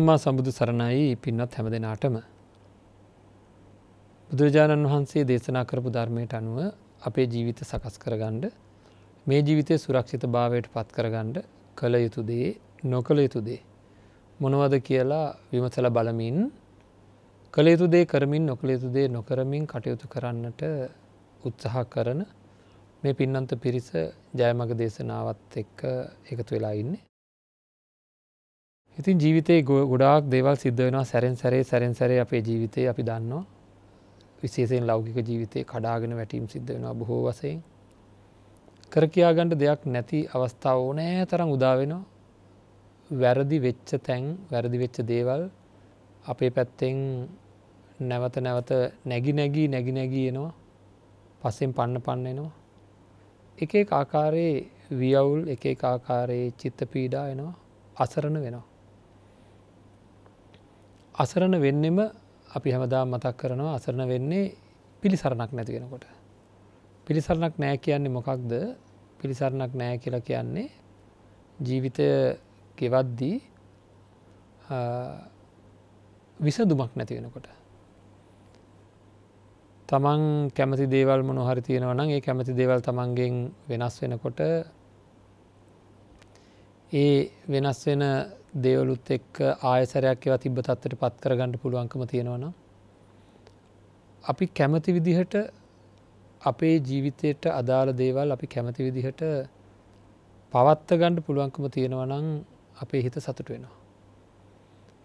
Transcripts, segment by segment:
සම්මා සම්බුදු සරණයි පින්නත් හැම දෙනාටම. බුදුරජාණන් වහන්සේ දේශනා කරපු ධර්මයට අනුව අපේ ජීවිත සකස් කරගණ්ඩ මේ ජීවිතය සුරක්ෂිත භාවයට පත් කරගණ්ඩ කළ යුතු දේ නොකළ යුතු දේ. මොනවද කියලා විමසල බලමින් කළ යුතු දේ කරමින් නොකළ යුතු දේ නොකරමින් කටයුතු කරන්නට උත්සාහ කරන මේ පින්නන්ත පිරිස ජයමග දේශනාවත් එක්ක එකතු වෙලා ඉන්නේ. ඉතින් ජීවිතේ ගොඩාක් දේවල් සිද්ධ වෙනවා සැරෙන් සැරේ සැරෙන් සැරේ අපේ ජීවිතය අපි දන්නවා විශේෂයෙන් ලෞකික ජීවිතය කඩාගෙන වැටීම් සිද්ධ වෙනවා බොහෝ වසයෙන් කරකයාගණ්ඩ දෙයක් නැති අවස්ථාව ඕනෑ තරම් උදාවෙනවා වැරදි වෙච්ච තැන් වැරදි වෙච්ච දේවල් අපේ පැත්තෙන් නැවත නැවත නැගි නැගී නැගි නැගීනවා පස්සෙන් පන්න පන්නනවා එක ආකාරයේ වියවුල් එක ආකාරයේ චිත්ත පීඩා එනවා අසරණ වෙනවා අසරණ වෙන්නෙම අපි හැමදා මතක් කරනවා අසරණ වෙන්නේ පිළිසරණක් නැතිවෙනකොට. පිළිසරණක් නෑ කියන්නේ මොකක්ද පිළිසරණක් නෑ කියලා කියන්නේ ජීවිතය ගෙවද්දී විසදුමක් නැති වෙනකොට. තමන් කැමති දේවල් මොන හරි තියෙනව නම් ඒ කැමති දේවල් තමන්ගෙන් වෙනස් වෙනකොට ඒ වෙනස් වෙන දේවලුත් එක් ආයසරයක් ඒවා තිබ තත්වට පත් කරගන්නඩ පුළුවන්කම තියෙනවනම්. අපි කැමති විදිහට අපේ ජීවිතයට අදාළ දේවල් අපි කැමති විදිහට පවත්ත ගණ්ඩ පුළුවන්කම තියෙනවනම් අපේ හිත සතුට වෙනවා.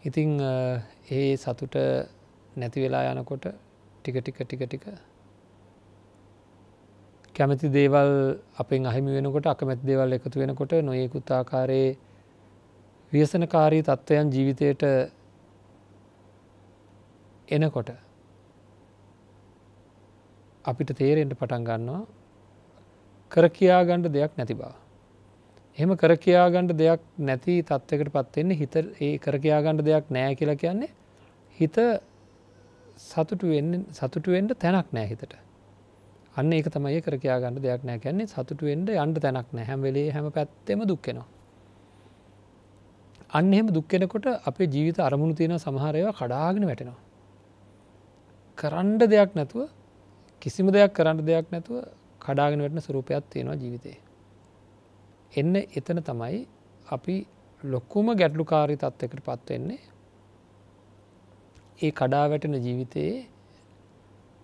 ඉතිං ඒ සතුට නැති වෙලා යනකොට ටික ටික ටික ටික කැමති දේවල් අපෙන් අහිමි වෙනකොට අකමැති දේවල් එකතු වෙනකොට නොයෙකුත් ආකාරයේ ව්‍යසනකාරී තත්ත්වයන් ජීවිතයට එනකොට අපිට තේරෙන්ට පටන් ගන්නවා කරකයාගණ්ඩ දෙයක් නැති බව. එහෙම කරකයාගණ්ඩ දෙයක් නැති තත්ත්වකට පත්වෙන්නේ හිත ඒ කරකයාගණ්ඩ දෙයක් නෑ කියලා කියන්නේ හිත සතුටුවෙන්ට තැනක් නෑ හිතට අන්න ඒක තමයි කරකයාගණ්ඩ දෙයක් නෑ කියන්නේ සතුටුවෙන්ට යන්ඩ තැනක් නෑ හැමවෙලේ හැම පැත්තෙම දුක්කෙනවා අන්න එහෙම දුක්කෙනකොට අපේ ජීවිත අරමුණු තියෙන සමහරයව කඩාගෙන වැටෙනවා. කරන්ඩ දෙයක් නැතුව කිසිම දෙයක් කරන්න දෙයක් නැතුව කඩාගෙන වැටන සුරූපයක් තියෙනවා ජීවිතේ. එන්න එතන තමයි අපි ලොක්කුම ගැටලුකාරි තත්වකට පත්වවෙන්නේ ඒ කඩා වැටෙන ජීවිතයේ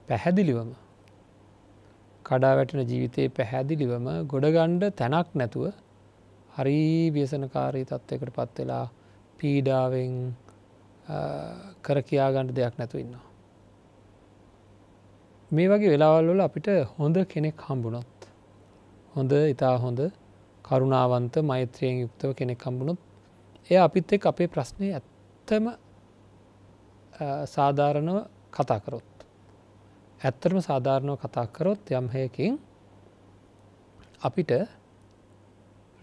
පැහැදිලිවම කඩා වැටෙන ජීවිතයේ පැහැදිලිවම ගොඩගණ්ඩ තැනක් නැතුව හරි ව්‍යසනකාරී තත්ත්වයකට පත් වෙලා පීඩාවෙන් කර කියාගන්නට දෙයක් නැතු ඉන්නවා. මේ වගේ වෙලාවල්ලොල අපිට හොඳ කෙනෙක් හම්බුණොත්. හොඳ ඉතා හොඳ කරුණාවන්ත මෛත්‍රයෙන් යුක්තව කෙනෙක් හම්බුණොත් එය අපිත් එක් අපේ ප්‍රශ්නය ඇත්තම සාධාරණව කතාකරොත්. ඇත්තටම සාධාරණව කතාකරොත් යම් හයකින් අපිට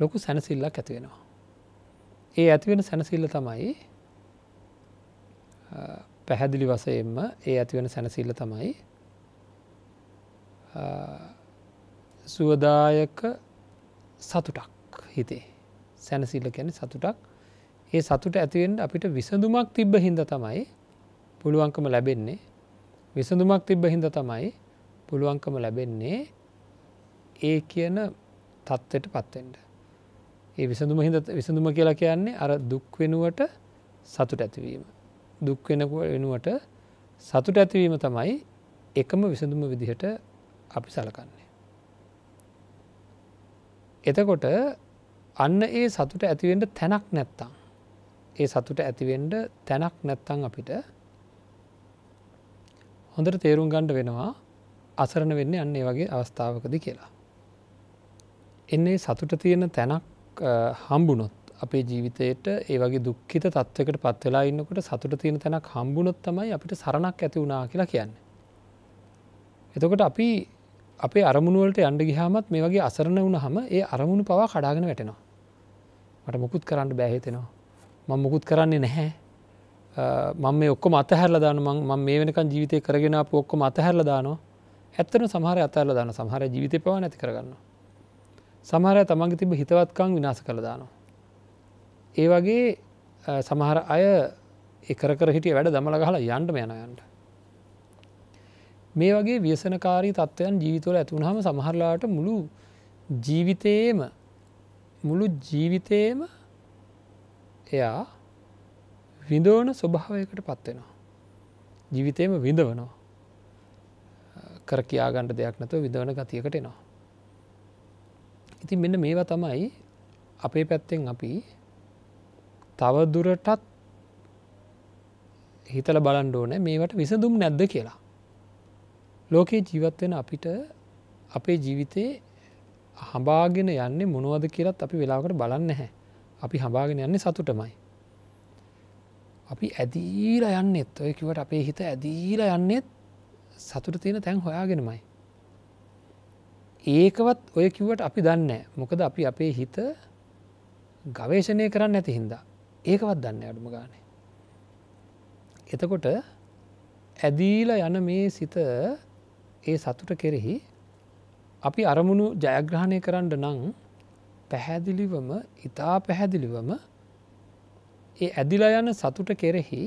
ලොකු සැනසිල්ලක් ඇතිවෙනවා. ඒ ඇතිවෙන සැනසිල්ල තමයි පැහැදිලි වසයෙන්ම ඒ ඇතිවෙන සැනසිල්ල තමයි සුවදායක සතුටක් හිතේ සැනසිල්ල කැන සතුටක් ඒ සතුට ඇතිවෙන්ට අපිට විසඳුමක් තිබ්බ හින්ද තමයි පුළුවන්කම ලැබෙන්නේ විසඳුමක් තිබ්බ හින්ද තමයි පුළුවන්කම ලැබෙන්නේ ඒ කියන තත්ත්වයට පත්වෙන්ට ඒ විසඳුම හිද විසඳුම කියලා කියන්නේ අර දුක් වෙනුවට සතුට ඇතිවීම. දුක් වෙනකුව වෙනුවට සතුට ඇතිවීම තමයි එකම විසඳුම විදිහට අපි සලකන්නේ. එතකොට අන්න ඒ සතුට ඇතිවෙන්ට තැනක් නැත්තං. ඒ සතුට ඇතිවෙන්ට තැනක් නැත්තං අපිට හොඳට තේරුම් ගණ්ඩ වෙනවා අසරණ වෙන්නේ අන්නේ වගේ අවස්ථාවකද කියලා. එන්නේ සතුට තියෙන තැනක් හම්බුනොත් අපේ ජීවිතයට ඒ වගේ දුක්කිත තත්වකට පත් වෙලා ඉන්නකොට සතුට තියෙන තැනක් හම්බුනොත් තමයි අපිට සරණක් ඇති වුනා කියලා කියන්න. එතකොට අපි අපේ අරමුණුවලට අන්ඩ ගිහාමත් මේ වගේ අසරණ වුණ හම ඒ අරමුණු පවා කඩාගෙන වැටෙනවා. මට මුකුත් කරන්න බෑහිතෙනවා. මං මුකුත් කරන්නේ නැහැ. මං මේ ඔක්කො අතහැරල දාන මං මේ වෙනකන් ජීවිතය කරගෙන ඔක්කො අතහැරල දානවා ඇත්තන සහර අතහරල දාන සහර ජීවිතය පවා නැති කරගන්නවා. සමහර තමන්ග තිබ හිතවත්කං විනාස කළදානවා. ඒ වගේ සමහර අය එකර හිටිය වැඩ දමල ගහලා යන්ට යනයන්ට. මේ වගේ ව්‍යසනකාරී තත්ත්වයන් ජීවිතවල ඇතුුණහම සමහරලාට මුළු ජීවිතයේම මුළු ජීවිතයේම එයා විඳෝන ස්වභාවයකට පත්වෙනවා. ජීවිතයම විඳවනවා. කර කියාගණ්ඩ දෙයක් නැතුව විඳවන ගතියකට එනවා. ඉතින් මෙන්න මේවා තමයි අපේ පැත්තෙන් අපි තවදුරටත් හිතල බලන්ඩ ඕන මේවට විසඳුම් නැද්ද කියලා. ලෝකයේ ජීවත්වෙන අපිට අපේ ජීවිතයේ හබාගෙන යන්නේ මොනුවද කියලත් අපි වෙලාකට බලන්න හැ අපි හබාගෙන යන්නේ සතුටමයි. අපි ඇදීල යන්නෙත් ඔය කිවට අපේ හිත ඇදීල යන්නෙත් සතුට තියෙන තැන් හොයාගෙනමයි. ඒකවත් ඔය කිව්වට අපි දන්න මොකද අපි අපේ හිත ගවේශණය කරන්න ඇති හින්දා ඒකවත් දන්න අඩුම ගානේ. එතකොට ඇදීල යන මේ සිත ඒ සතුට කෙරෙහි අපි අරමුණු ජයග්‍රහණය කරන්න නං පැහැදිලිවම ඉතා පැහැදිලිවම ඒ ඇදිලා යන සතුට කෙරෙහි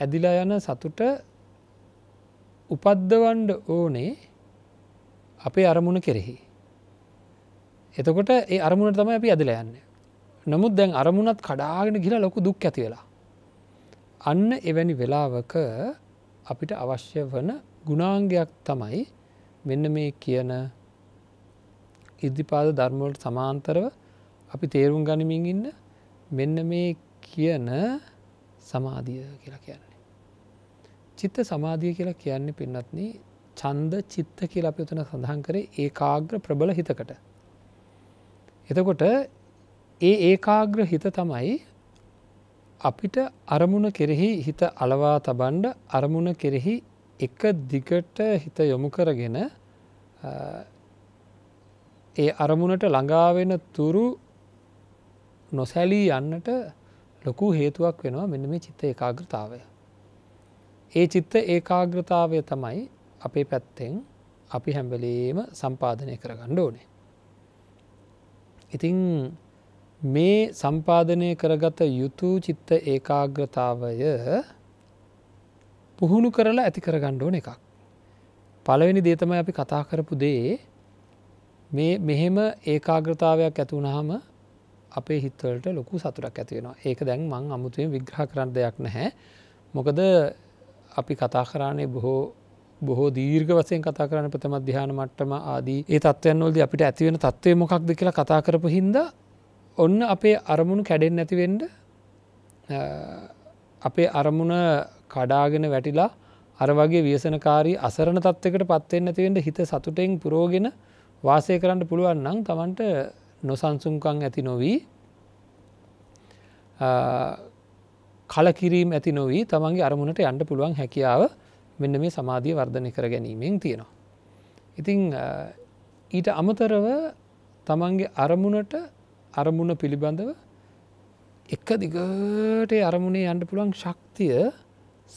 ඇදිලා යන සතුට උපද්දවන්ඩ ඕනේ අපේ අරමුණ කෙරෙහි. එතකොට ඒ අරමුණට තම අපි ඇදල යන්න. නමුත් දැන් අරමුණත් කඩාගෙන ගිලා ලොකු දුක් ඇති වෙලා. අන්න එවැනි වෙලාවක අපිට අවශ්‍ය වන ගුණාංගයක් තමයි මෙන්න මේ කියන ඉදිපාද ධර්මවලට සමාන්තරව අපි තේරුම් ගනිමින් ඉන්න මෙන්න මේ කියන සමාධිය කියලා කියන්නේ. චිත්ත සමාධිය කියලා කියන්නේ පින්නත්න චන්ද චිත්ත කියලා අපි උතන සඳහන් කරේ ඒ කාග්‍ර ප්‍රබල හිතකට. එතකොට ඒ ඒකාග්‍ර හිත තමයි අපිට අරමුණ කෙරෙහි හිත අලවා තබන්ඩ අරමුණ කෙරෙහි එක දිගට හිත යොමු කරගෙන ඒ අරමුණට ළඟාවෙන තුරු නොසැලී යන්නට ලොකු හේතුවක් වෙනවා මෙන්න මේ චිත්ත ඒකාග්‍රතාවය. ඒ චිත්ත ඒකාග්‍රතාවය තමයි අපේ පැත්තෙන් අපි හැම්බලේම සම්පාධනය කරගන්න ඕනේ. ඉතිං මේ සම්පාධනය කරගත යුතු චිත්ත ඒකාග්‍රතාවය පුහුණු කරලා ඇති කරගණ්ඩ ඕන එකක්. පළවෙනි දේතම අපි කතා කරපු දේ මේ මෙහෙම ඒකාග්‍රතාවයක් ඇතුුණහම අපේ හිත්වලට ලොකු සතුරක් ඇතිවෙනවා ඒක දැන් මං අමුතුවෙන් විග්‍රහ කරන්න දෙයක් නැහැ මොකද අපි කතා කරන්නේ බොහෝ බොහෝ දීර්ග වසයෙන් කතා කරන ප්‍රථම ධ්‍යාන මට්ටම ආදී ඒ තත්වයන්වලද අපිට ඇතිවෙන තත්වය මොකක්ද කියලා කතා කරපු හින්ද ඔන්න අපේ අරමුණු කැඩෙන් නැතිවෙන්ඩ අපේ අරමුණ කඩාගෙන වැටිලා අර වගේ වියසනකාරී අසරණ තත්වකට පත්වෙන් නැතිවෙන්ට හිත සතුටෙන් පුරෝගෙන වාසය කරන්න පුළුවන් නම් තමන්ට නොසන්සුම්කං ඇති නොවී කලකිරීම් ඇති නොවී තමන්ගේ අරමුණට යන්න පුළුවන් හැකියාව මෙන්න මේ සමාධිය වර්ධනය කර ගැනීමෙන් තියෙනවා. ඉතිං ඊට අමතරව තමන්ගේ අරමුණට අරමුණ පිළිබඳව එක දිගට අරමුණේ යන්න පුළුවන් ශක්තිය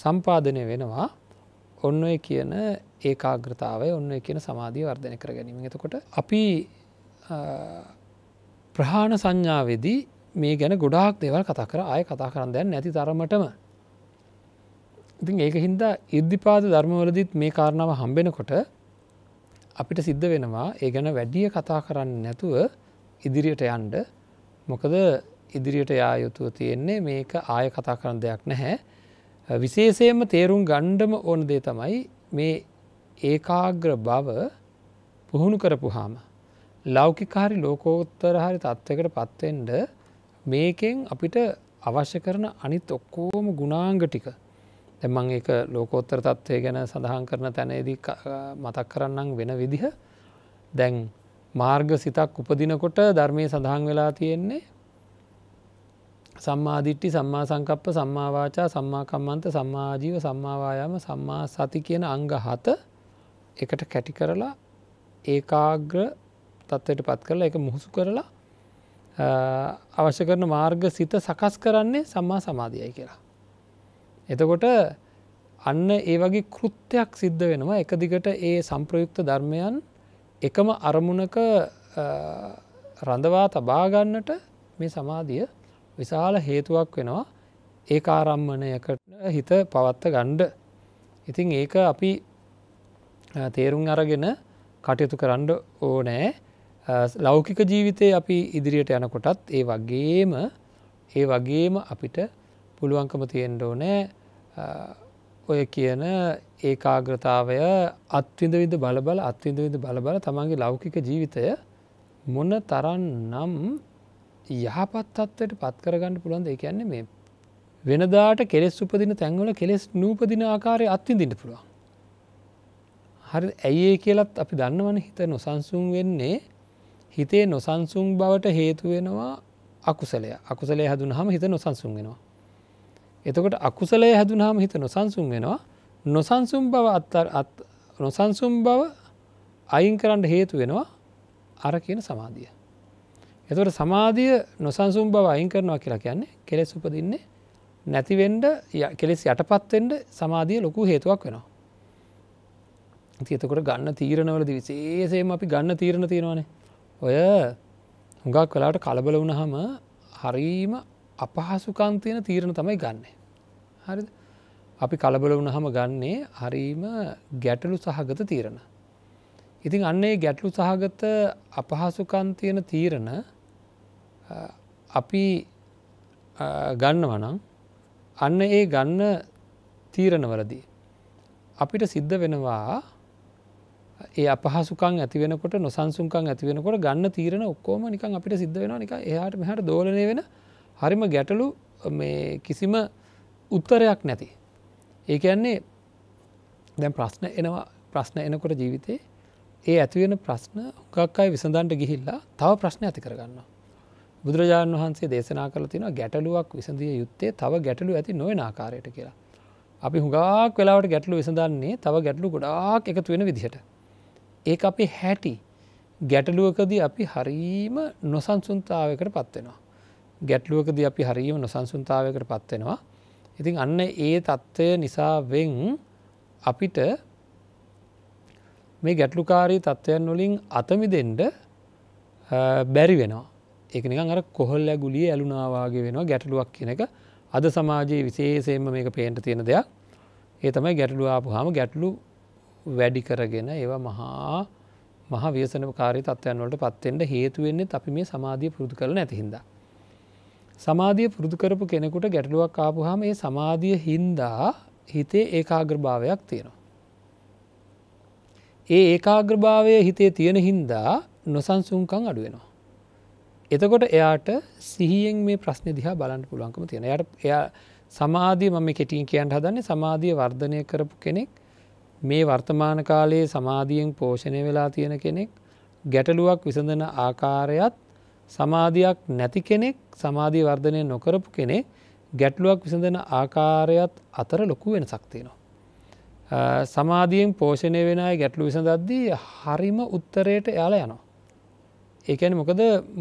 සම්පාධනය වෙනවා ඔන්න ඔය කියන ඒකාග්‍රතාවය ඔන්න කියන සමාධී වර්ධනය කර ගැනීම එතකොට අපි ප්‍රහාණ සංඥාවේදී මේ ගැන ගොඩාක් දෙවල් කතා කර ආය කතා කරන්න දැන් නැති තරමටම ඉතින් ඒක හින්දා ඉර්ධිපාද ධර්මවලදීත් මේ කාරණාව හම්බෙනකොට අපිට සිද්ධ වෙනවා ඒ ගැන වැඩිය කතා කරන්න නැතුව ඉදිරියට යන්ඩ මොකද ඉදිරියට යා යුතුව තියෙන්නේ මේක ආය කතා කරන දෙයක් නැහැ විශේෂයෙන්ම තේරුම් ගණ්ඩම ඕන දේ තමයි මේ ඒකාග්‍ර බව පුහුණු කරපුහාම ලෞකිකාරි ලෝකෝත්තර හරි තත්ත්වකට පත්වෙන්ඩ මේකෙන් අපිට අවශ්‍ය කරන අනිත් ඔක්කෝම ගුණාංග ටික දෙමං එක ලෝකෝත්තර තත්ත්වය ගැන සඳහන් කරන තැනේදී මතක් කරන්නම් වෙන විදිහ දැන් මාර්ග සිතක් උපදිනකොට ධර්මය සඳහන් වෙලා තියෙන්නේ සම්මාධිට්ටි සම්මා සංකප්ප සම්මාවාචා සම්මාකම්මන්ත සම්මාජීව සම්මාවායම සම්මා සති කියන අංග හත එකට කැටි කරලා ඒකාග්‍ර තත්ත්වයට පත් කරලා එක මුහුසු කරලා අවශ්‍ය කරන මාර්ග සිත සකස් කරන්නේ සම්මා සමාධියයි කියලා එතකොට අන්න ඒ වගේ කෘත්‍යයක් සිද්ධ වෙනවා එක දිගට ඒ සම්ප්‍රයුක්ත ධර්මයන් එකම අරමුණක රඳවා තබාගන්නට මේ සමාධිය විශාල හේතුවක් වෙනවා ඒ ආරම්මණයකට හිත පවත්ත ගණ්ඩ ඉතිං ඒක අපි තේරුම් අරගෙන කටයුතු කරන්න ඕනෑ ලෞකික ජීවිතය අපි ඉදිරියට යනකොටත් ඒ වගේම ඒ වගේම අපිට පුළුවන්කම තියෙන්ඩ ඕනෑ ඔය කියන ඒකාග්‍රතාවය අත්විඳවිද බලබල අත්විඳවිද බලබල තමන්ගේ ලෞකික ජීවිතය මොන තරන් නම් යහපත් අත්වට පත්කරගන්න පුළන්ද එකන්නේ මේ වෙනදාට කෙස් උපදින තැන්වල කෙස් නූපදින ආකාරය අත්තිදිට පුළුවන්. හරි ඇඒ කියලත් අපි දන්නවන හිත නොසන්සුන් වෙන්නේ හිතේ නොසන්සුන් බවට හේතුවෙනවා අකුසලය අකුසලේ හදුන හම හිත නොසන්සුන් වෙනවා. එතකොට අකුසලය හැදුනාම හිත නොසන්සුම් වෙනවා නොසන්සුම් බව අත්තර නොසන්සුම් බව අයින් කරන්න හේතු වෙනවා අර කියන සමාධිය. එතට සමාධිය නොසන්සුම් බව අයින් කරනවා කියලා කියන්නේ කෙලෙස් උපදින්නේ නැතිවෙන්ඩ කෙලෙස් යටපත්වෙන්ට සමාධිය ලොකු හේතුවක් වෙනවා. තියතකොට ගන්න තීරණවලද විසේසේම අපි ගන්න තීරණ තියෙනවානේ ඔය හුඟක් කලාට කලබල වුණහම හරීම අපහසුකන්තියන තීරණ තමයි ගන්නේ. හරි අපි කලබල වුණහම ගන්නේ හරීම ගැටලු සහගත තීරණ. ඉතින් අන්නේ ගැටලු සහගත අපහසුකන් තියෙන තීරණ අපි ගන්නවනම් අන්න ඒ ගන්න තීරණවලදී. අපිට සිද්ධ වෙනවා ඒ අපහසුකන් ඇතිවෙනකොට නොසන්සුන්කන් ඇතිවෙනකොට ගන්න තීරණ ඔක්කෝම නිකන් අපිට සිද්ධ වෙන නික එයාට මෙහට දෝලනය වෙන හරිම ගැටලු කිසිම උත්තරයක් නැති. ඒ කියන්නේ දැන් ප්‍රශ්න එනවා ප්‍රශ්න එනකොට ජීවිතේ ඒ ඇතිවෙන ප්‍රශ්න හුකක් අයි විසඳන්ට ගිහිල්ලා තව ප්‍රශ්න ඇති කරගන්න. බුදුරජාණන් වහන්සේ දේශනා කළ තින ගැටලුවක් විසඳිය යුත්තේ තව ගැටලු ඇති නොවෙන ආකාරයට කියලා. අපි හුඟක් වෙලාවට ගැටලු විසඳන්නේ තව ගැටලු ගොඩාක් එකතු වෙන විදිහට. ඒ අපි හැටි ගැටලුවකදී අපි හරීම නොසන්සුන්තාවකට පත්වෙනවා. ගැටලුවකද අපි හරීම නොසන්සුන්තාවකට පත්වෙනවා ඉතින් අන්න ඒ තත්ත්වය නිසාවෙන් අපිට මේ ගැටලුකාරී තත්ත්වයන් වලින් අතමිදෙන්ට බැරි වෙනවා ඒනික අර කොහල්ල ගුලිය ඇලුනාවාගේ වෙනවා ගැටලුවක් කියන එක අද සමාජයේ විශේෂයෙන්ම මේක පේන්ට තියෙන දෙයක් ඒ තමයි ගැටලු ආපුහාම ගැටලු වැඩි කරගෙන ඒවා මහා මහ වේසනකාරී තත්ත්වයන් වලට පත්වෙන්ට හේතුවෙන්නේ අපි මේ සමාධිය පුරුදු කරන ඇතිහින්දා සමාධිය පුරුදු කරපු කෙනෙකුට ගැටලුවක් ආපුහම ඒ සමාධිය හින්දා හිතේ ඒකාග්‍රභාවයක් තියෙනවා. ඒ ඒකාග්‍රභාවය හිතේ තියෙන හින්දා නොසන්සුන්කං අඩුවෙනවා. එතකොට එයාට සිහියෙන් මේ ප්‍රශ්න දිහා බලන්න පුළුවන්කම තියෙන යට එයා සමාධිය මම කෙටින් කියන්න හදන්නේ සමාධිය වර්ධනය කරපු කෙනෙක් මේ වර්තමාන කාලයේ සමාධියෙන් පෝෂණය වෙලා තියෙන කෙනෙක් ගැටලුවක් විසඳන ආකාරයත් සමාධයක් නැති කෙනෙක් සමාධී වර්ධනය නොකරපු කෙනෙ ගැටලුවක් විසඳන ආකාරයත් අතර ලොකු වෙන සක්තියනවා. සමාධියෙන් පෝෂණය වෙන ගැටලු විසඳද්දී හරිම උත්තරයට යාල යනවා. ඒකැන මොකද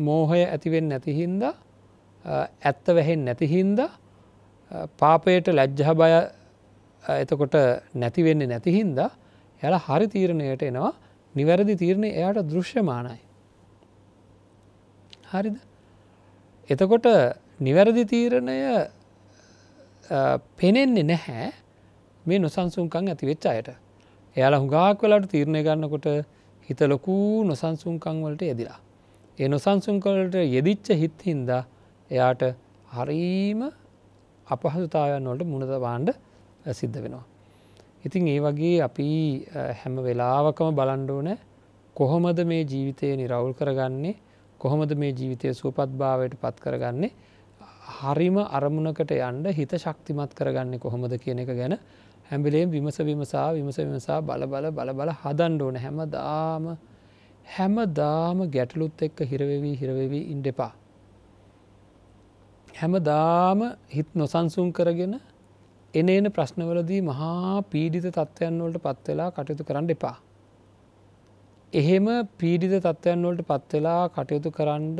මෝහය ඇතිවෙන් නැතිහින්ද ඇත්ත වැහෙන් නැතිහින්ද පාපයට ලැජ්ජහ බය එතකොට නැතිවෙන්නේ නැතිහින්ද ඇල හරි තීරණයට එනවා නිවැරදි තීරණය එයට දෘශ්‍යමානයි. හරිද එතකොට නිවැරදි තීරණය පෙනෙන්නේ නැහැ මේ නොසන්සුන්කං ඇතිවෙච්ච අයට එයාලා හුඟාක් වෙලාට තීරණය ගන්නකොට හිත ලොකු නොසන්සුන්කං වලට යෙදිලා. ඒ නොසන්සුන්කලට යෙදිච්ච හිත් හින්දා එයාට හරීම අපහසුතාවයන් වලට මුණදවාන්ඩ සිද්ධ වෙනවා. ඉතින් ඒ වගේ අපි හැම වෙලාවකම බලන්ඩෝන කොහොමද මේ ජීවිතය නිරවුල් කරගන්නේ කොහොමද මේ ජීවිතය සුවපත්භාවයට පත් කරගන්නේ හරිම අරමුණකට යන්ඩ හිත ශක්තිමත් කරගන්නේ කොහොමද කියන එක ගැන හැඹිලේ විමස විමසා විමස විමසා බලබල බලබල හදන්ඩ ඕන හැම දාම හැම දාම ගැටලුත් එක්ක හිරවෙවී හිරවෙවී ඉන්ඩෙපා. හැම දාම හිත් නොසන්සුම් කරගෙන එන එන ප්‍රශ්නවලදී මහා පීඩිත තත්ත්වයන් වලට පත්වෙලා කටයුතු කරන්න එපා. එහෙම පීඩිත තත්ත්වයන් වලට පත්වෙලා කටයුතු කරන්න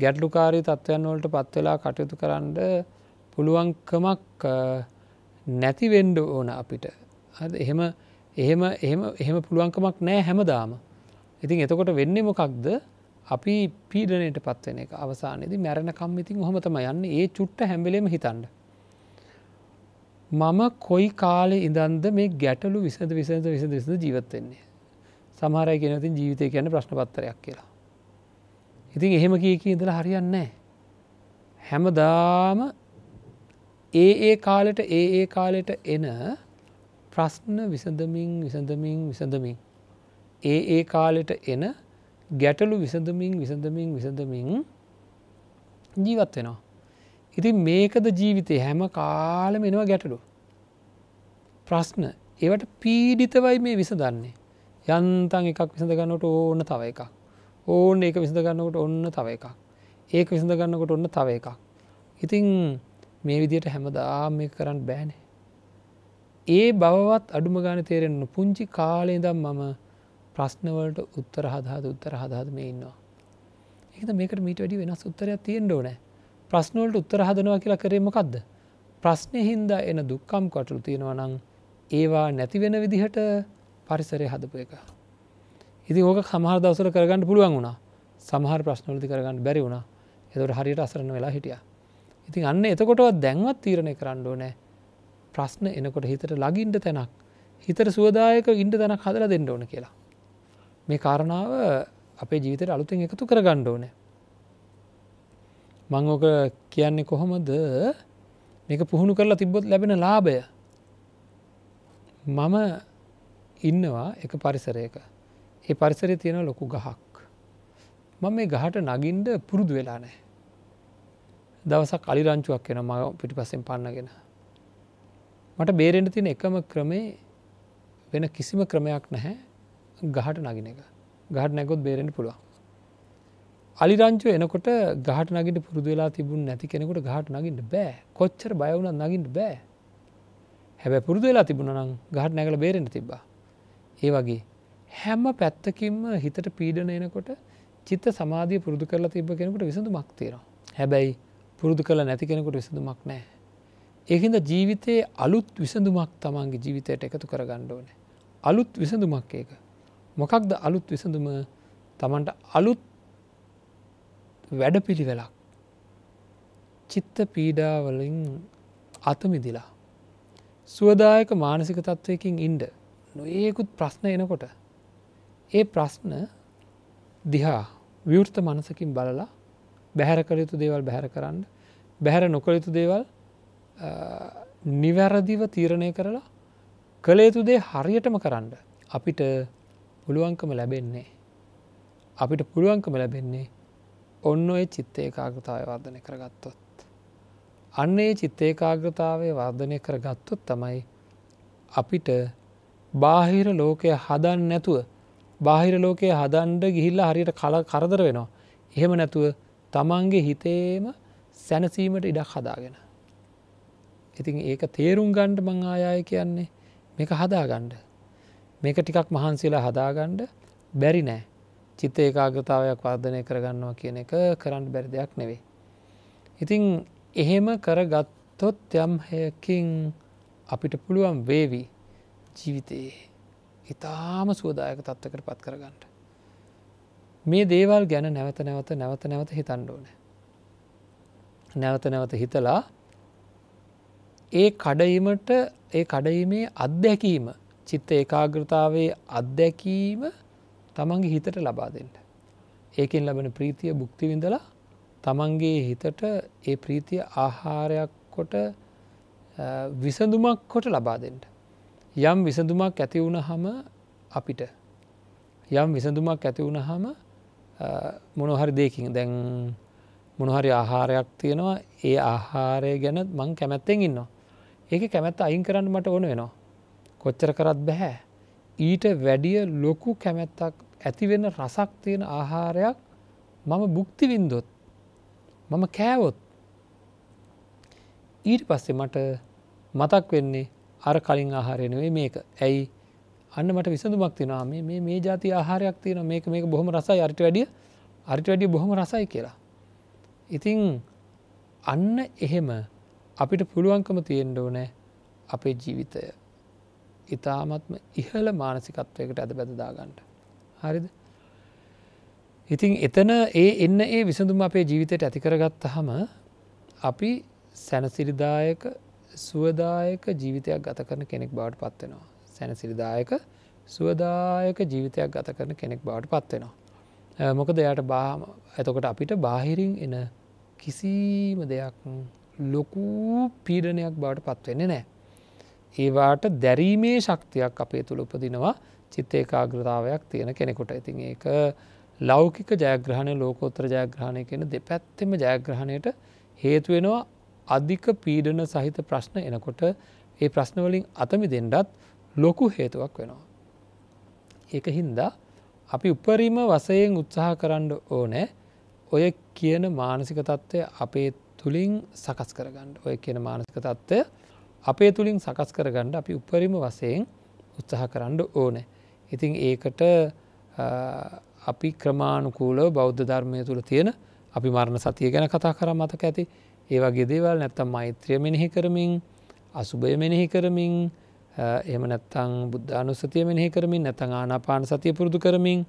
ගැටලුකාරී තත්ත්වයන් වලට පත්වෙලා කටයුතු කරන්න පුළුවන්කමක් නැතිවෙන්ඩ ඕන අපිට එහෙම එහෙම එහෙම පුළුවන්කමක් නෑ හැමදාම ඉතින් එතකොට වෙන්නේ මොකක්ද අපි පීඩනයට පත්වෙන එක අවසානයේදි මැරණකම් ඉතින් හොමතම යන්න ඒ චුට්ට හැම්බලේම හිතන්න මම කොයි කාලෙ ඉඳන්ද මේ ගැටලු විසඳ විසඳ විසඳ විසඳ ජීවත්වෙන්නේ සමහරය කෙනතින් ජීවිතය ගැන ප්‍රශ්නපත්තරයක් කියලා. ඉතින් එහෙම කියක ඉඳල හරියන්නේ. හැමදාම ඒ ඒ කාලෙට ඒ ඒ කාලෙට එන ප්‍රශ්න විසඳමින් විසඳමින් විසඳමින්. ඒ ඒ කාලෙට එන ගැටලු විසඳමින් විසඳමින් විසඳමින් ජීවත් වෙනවා. ඉතින් මේකද ජීවිතය හැම කාලම එනවා ගැටලු. ප්‍රශ්න ඒවට පීඩිතවයි මේ විසඳන්නේ. යන්තන් එකක් විසඳගන්නට ඕන්න තව එකක් ඕන්න ඒක විසඳගන්නකට ඔන්න තව එකක් ඒක විසඳගන්නකට ඔන්න තව එකක් ඉතිං මේ විදියට හැමදා මේ කරන්න බෑනේ ඒ බවවත් අඩුම ගාන තේරෙන්න පුංචි කාලේදම් මම ප්‍රශ්නවලට උත්තර හදාද උත්තර හදාද මේ ඉන්නවා එකද මේකට මීට වැඩි වෙනස් උත්තරයක් තියෙන් ඕනෑ ප්‍රශ්නවලට උත්තර හදනවා කියලා කරේමකක්ද ප්‍රශ්නය හින්දා එන දුක්කම් කටරු තියෙනවා නම් ඒවා නැතිවෙන විදිහට පරිසරය හදපු එක. ඉති ඕක සමහර දවසල කරගන්න පුළුවන් වුණා සමහර ප්‍රශ්නවලති කරගන්න බැරි වුණා එතට හරියට අසරන වෙලා හිටිය. ඉතින් අන්න එතකොටවත් දැන්වත් තීරණය කරන්නඩෝ නෑ ප්‍රශ්න එනකොට හිතට ලගින්ට තැනක් හිතර සුවදායක ඉන්ට තැනක් හදල දෙන්න ඕන කියලා. මේ කාරණාව අපේ ජීවිතයට අලුතින් එකතු කරගණ්ඩ ඕනෑ. මංෝක කියන්නේ කොහොමද මේක පුහුණු කරලා තිබ්බොත් ලැබෙන ලාභය මම ඉන්නවා එක පරිසරයක. ඒ පරිසරය තියෙන ලොකු ගහක්. මම මේ ගහට නගින්ඩ පුරුදු වෙලා නෑ. දවසක් අලිරංචුවක් වෙන ම පිටි පසෙන් පන්නගෙන. මට බේරෙන්ට තින එකම ක්‍රමේ වෙන කිසිම ක්‍රමයක් නැහැ ගහට නගින එක. ගහට නැකොත් බේරෙන්ට පුළුවන්. අලිරංචුව එනකොට ගහට නගිට පුරුදු වෙලා තිබුණ නැති කෙනෙකුට ගහට නගින්ට බෑ කොච්චර බයවුණ නගින්ට බෑ හැබැ පුරුදු වෙලා තිබුණ නම් ගහට නැගල බේරෙන තිබා ඒ වගේ හැම පැත්තකින්ම හිතට පීඩන එනකොට චිත්ත සමාධිය පුරුදු කරලා තිබ කෙනෙකුට විසඳුමක් තේරවා හැබැයි පුරුදු කළ නැති කෙනෙකුට විසඳුමක් නෑ. ඒහින්ද ජීවිතයේ අලුත් විසඳුමක් තමන්ගේ ජීවිතයට එකතු කර ගණ්ඩෝන. අලුත් විසඳුමක් ඒක. මොකක්ද අලුත් විසඳුම තමන්ට අලුත් වැඩ පිළිවෙලක් චිත්ත පීඩාවලින් අතමිදිලා. සුවදායක මානසික තත්ත්වයකින් ඉන්ඩ නොඒකුත් ප්‍රශ්න එනකොට ඒ ප්‍රශ්න දිහා විවෘත මනසකින් බලලා බැහැර කළ යුතු දේවල් බැහැර කරන්න බැහැර නොකළ යුතු දේවල් නිවැරදිව තීරණය කරලා කළ යුතු දේ හරියටම කරන්න අපිට පුළුවන්කම ලැබෙන්නේ අපිට පුළුවන්කම ලැබෙන්නේ ඔන්න ඔය චිත්තේ කාග්‍රතාවය වර්ධනය කරගත්තොත්. අන්නේ චිත්තේ කාග්‍රතාවය වර්ධනය කරගත්තොත් තමයි අපිට බාහිර ලෝකය හදන් නැතුව බාහිර ලෝකය හදන්ඩ ගිහිල්ලා හරියට කල කරදර වෙනවා. එහෙම නැතුව තමන්ගේ හිතේම සැනසීමට ඉඩක් හදාගෙන. ඉතින් ඒක තේරුම් ගණ්ඩ මං ආයාය කියන්නේ මේක හදාගණ්ඩ. මේක ටිකක් මහන්සේලා හදාගණ්ඩ බැරි නෑ චිත්ත ඒකාගතාවයක් වර්ධනය කරගන්නවා කියන එක කරන්න බැරි දෙයක් නෙවේ. ඉතින් එහෙම කරගත්තොත් යම් හයකින් අපිට පුළුවන් වේවී ජීවිතයේ ඉතාම සුවදායක තත්ත්වකට පත් කරගන්නට. මේ දේවල් ගැන නැවත නැවත නැවත නැවත හිතන්න ඕන. නැවත නැවත හිතලා ඒ කඩීමට ඒ කඩීමේ අත්දැකීම චිත්ත ඒකාග්‍රතාවේ අත්දැකීම තමන්ගේ හිතට ලබාදෙන්ට. ඒකෙන් ලබන ප්‍රීතිය බුක්තිවිඳලා තමන්ගේ හිතට ඒ ප්‍රීතිය ආහාරයක් කොට විසඳුමක් කොට ලබාදෙන්ට. යම් විසඳුමක් ඇති වුණහම අපිට යම් විසඳුමක් ඇති වුණහම මොනොහරි දෙකින් දැන් මොනහරි ආහාරයක් තියෙනවා ඒ ආහාරය ගැන මං කැමැත්තෙන් ඉන්නවා. ඒක කැමැත්ත අයින් කරන්න මට ඕන වෙනවා. කොච්චර කරත් බැහැ. ඊට වැඩිය ලොකු කැමැත්තක් ඇතිවෙන රසක් තියෙන ආහාරයක් මම බුක්තිවින්දොත් මම කෑවොත් ඊට පස්සේ මට මතක් වෙන්නේ අර කලින් ආහාරය නෙවෙයි මේක. ඇයි? අන්න මට විසඳුමක් තියෙනවා මේ මේ මේ જાති ආහාරයක් තියෙනවා මේක මේක බොහොම රසයි අරිට වැඩිය අරිට වැඩිය බොහොම රසයි කියලා. ඉතින් අන්න එහෙම අපිට පුළුවන්කම තියෙන්න ඕනෑ අපේ ජීවිතය. ඉතාමත්ම ඉහළ මානසිකත්වයකට ඇද බැදදාගන්නට. හරිද. ඉතින් එතන ඒ එන්න ඒ විසඳුම අපේ ජීවිතයට ඇතිකරගත්ත හම අපි සැනසිරිදායක සුවදායක ජීවිතයක් ගත කරන කෙනෙක් බවට පත්වෙනවා. සැනසිරිදායක සුවදායක ජීවිතයක් ගත කරන කෙනෙක් බවට පත්වෙනවා. මොකද එයට බාම ඇතකොට අපිට බාහිරින් එන කිසිම දෙයක් ලොකු පීඩනයක් බවට පත්වෙන්නේ නෑ. ඒවාට දැරීමේ ශක්තියක් අපේ තුළ උපදිනවා චිත්ත ඒකාග්‍රතාවයක් තියෙන කෙනෙකුට ඉතින් ඒක ලෞකික ජයග්‍රහණය ලෝකෝත්‍ර ජයග්‍රහණය කියෙන දෙපැත්තෙම ජයග්‍රහණයට හේතුවෙනවා අධික පීඩන සහිත ප්‍රශ්න එනකොට ඒ ප්‍රශ්නවලින් අතමි දෙන්නත් ලොකු හේතුවක් වෙනවා. ඒක හින්දා අපි උපරීම වසයෙන් උත්සාහ කරන්න ඕනෑ ඔය කියන මානසික තත්ත්වය අපේ තුළින් සකස් කරගන්න ඔය කියන මානසික තත්ත්වය අපේ තුළින් සකස් කරගන්න අපි උපරිම වසයෙන් උත්සාහ කරන්න ඕනෑ. ඉතින් ඒකට අපි ක්‍රමාණුකූලව බෞද්ධ ධර්මය තුළ තියෙන අපි මරණ සතිය ගැන කතා කර මතක ඇති ඒ වගේ දේවල් නැත්තම් මෛත්‍රිය මෙනෙහි කරමින් අසුභය මෙනෙහි කරමින් එම නැත්තං බුද්ධානුස්සතිය මෙනෙහි කරමින් නැතං ආනාපාන සතිය පුරුදු කරමින්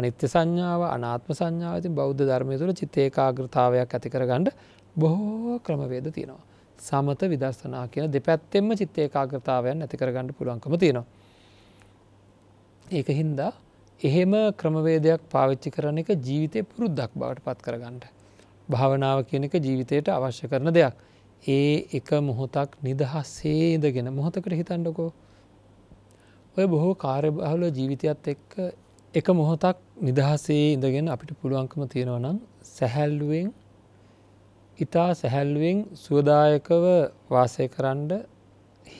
අනිත්‍ය සංඥාව අනාත්ම සංඥාව ති බෞද්ධ ධර්මය තුළ චිත්තේ කාග්‍රතාවයක් ඇති කරගන්නඩ බොහෝ ක්‍රමවේද තියෙනවා. සමත විදස්සනා කියන දෙපැත්තෙම චිත්තේ කාග්‍රතාවයන් ඇති කරගන්න පුළුවන්කම තියෙනවා. ඒක හින්දා එහෙම ක්‍රමවේදයක් පාවිච්චි කරන එක ජීවිතය පුරුද්දක් බවට පත් කරගන්නට. භාවනාව කියනක ජීවිතයට අවශ්‍ය කරන දෙයක්. ඒ එක මොහොතක් නිදහස්සේ ඉඳගෙන මොහොතකට හිතන්ඩකෝ. ඔය බොහෝ කාර්යබහල ජීවිතයත් එක්ක එක මොහොතක් නිදහසේ ඉඳගෙන අපිට පුළුවන්කම තියෙනවනම් සැහැල්ලුවෙන් ඉතා සැහැල්ලුවෙන් සුවදායකව වාසය කරන්න